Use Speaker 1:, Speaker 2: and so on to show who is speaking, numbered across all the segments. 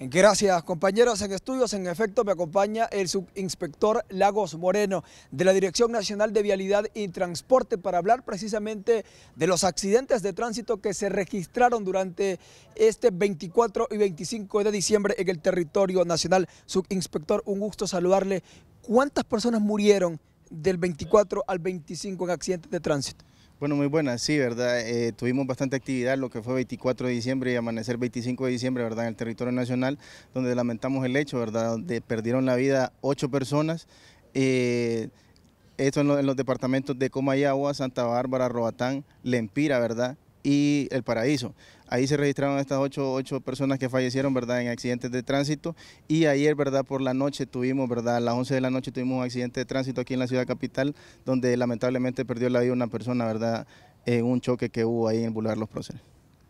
Speaker 1: Gracias, compañeros. En estudios, en efecto, me acompaña el subinspector Lagos Moreno de la Dirección Nacional de Vialidad y Transporte para hablar precisamente de los accidentes de tránsito que se registraron durante este 24 y 25 de diciembre en el territorio nacional. Subinspector, un gusto saludarle.
Speaker 2: ¿Cuántas personas murieron del 24 al 25 en accidentes de tránsito? Bueno, muy buenas, sí, ¿verdad? Eh, tuvimos bastante actividad, lo que fue 24 de diciembre y amanecer 25 de diciembre, ¿verdad? En el territorio nacional, donde lamentamos el hecho, ¿verdad? Donde perdieron la vida ocho personas. Eh, esto en los, en los departamentos de Comayagua, Santa Bárbara, Roatán, Lempira, ¿verdad? y El Paraíso. Ahí se registraron estas ocho, personas que fallecieron, ¿verdad?, en accidentes de tránsito. Y ayer, ¿verdad?, por la noche tuvimos, ¿verdad?, a las 11 de la noche tuvimos un accidente de tránsito aquí en la ciudad capital, donde lamentablemente perdió la vida una persona, ¿verdad?, en un choque que hubo ahí en el Boulevard Los Próceres.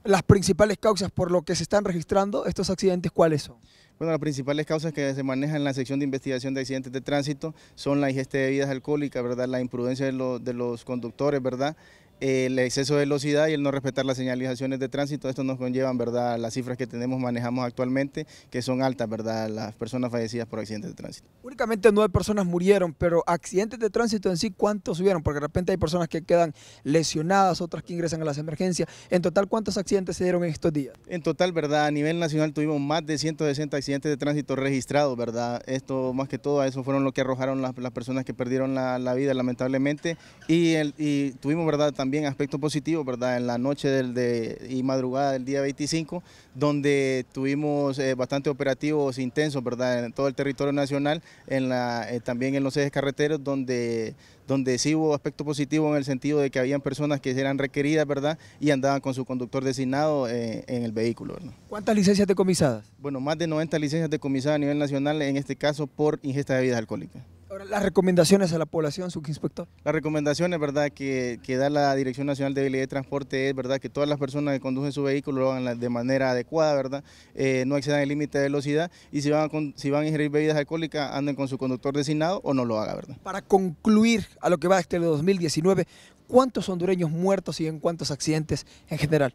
Speaker 2: Las principales causas por lo que se están registrando estos accidentes, ¿cuáles son? Bueno, las principales causas que se manejan en la sección de investigación de accidentes de tránsito son la ingesta de bebidas alcohólicas, ¿verdad? La imprudencia de, de los conductores, ¿verdad? el exceso de velocidad y el no respetar las señalizaciones de tránsito, esto nos conlleva ¿verdad?, las cifras que tenemos, manejamos actualmente, que son altas, ¿verdad?, las personas fallecidas por accidentes de tránsito.
Speaker 1: Únicamente nueve personas murieron, pero accidentes de tránsito en sí, ¿cuántos hubieron? Porque de repente hay personas que quedan lesionadas, otras que ingresan a las emergencias. En total, ¿cuántos accidentes se dieron en estos días?
Speaker 2: En total, ¿verdad?, a nivel nacional tuvimos más de 160 accidentes de tránsito registrados, ¿verdad? Esto, más que todo, eso fueron lo que arrojaron las, personas que perdieron la, vida, lamentablemente, y, y tuvimos, ¿verdad?, también también aspecto positivo, ¿verdad? En la noche del de, y madrugada del día 25, donde tuvimos eh, bastante operativos intensos, ¿verdad? En todo el territorio nacional, eh, también en los ejes carreteros, donde donde sí hubo aspecto positivo en el sentido de que habían personas que eran requeridas, ¿verdad? Y andaban con su conductor designado eh, en el vehículo.
Speaker 1: ¿Cuántas licencias decomisadas?
Speaker 2: Bueno, más de 90 licencias decomisadas a nivel nacional, en este caso por ingesta de bebidas alcohólicas.
Speaker 1: Ahora, las recomendaciones a la población, subinspector.
Speaker 2: Las recomendaciones, ¿verdad?, que, que, da la Dirección Nacional de Habilidad de Transporte es, ¿verdad?, que todas las personas que conducen su vehículo lo hagan de manera adecuada, ¿verdad?, eh, no excedan el límite de velocidad y si van, a, si van a ingerir bebidas alcohólicas, anden con su conductor designado o no lo haga, ¿verdad? Para concluir a lo que va este 2019, ¿cuántos hondureños muertos y en cuántos accidentes en general?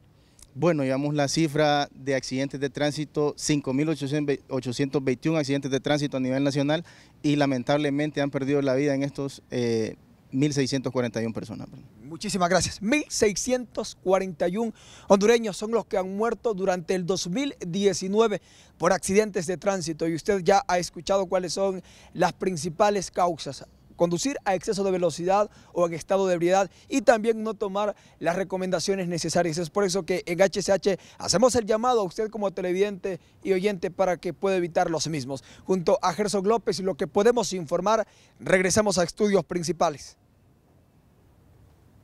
Speaker 2: Bueno, llevamos la cifra de accidentes de tránsito, 5.821 accidentes de tránsito a nivel nacional y lamentablemente han perdido la vida en estos 1.641 eh, personas.
Speaker 1: Muchísimas gracias. 1.641 hondureños son los que han muerto durante el 2019 por accidentes de tránsito y usted ya ha escuchado cuáles son las principales causas conducir a exceso de velocidad o en estado de ebriedad y también no tomar las recomendaciones necesarias. Es por eso que en HCH hacemos el llamado a usted como televidente y oyente para que pueda evitar los mismos. Junto a Gerson López y lo que podemos informar, regresamos a estudios principales.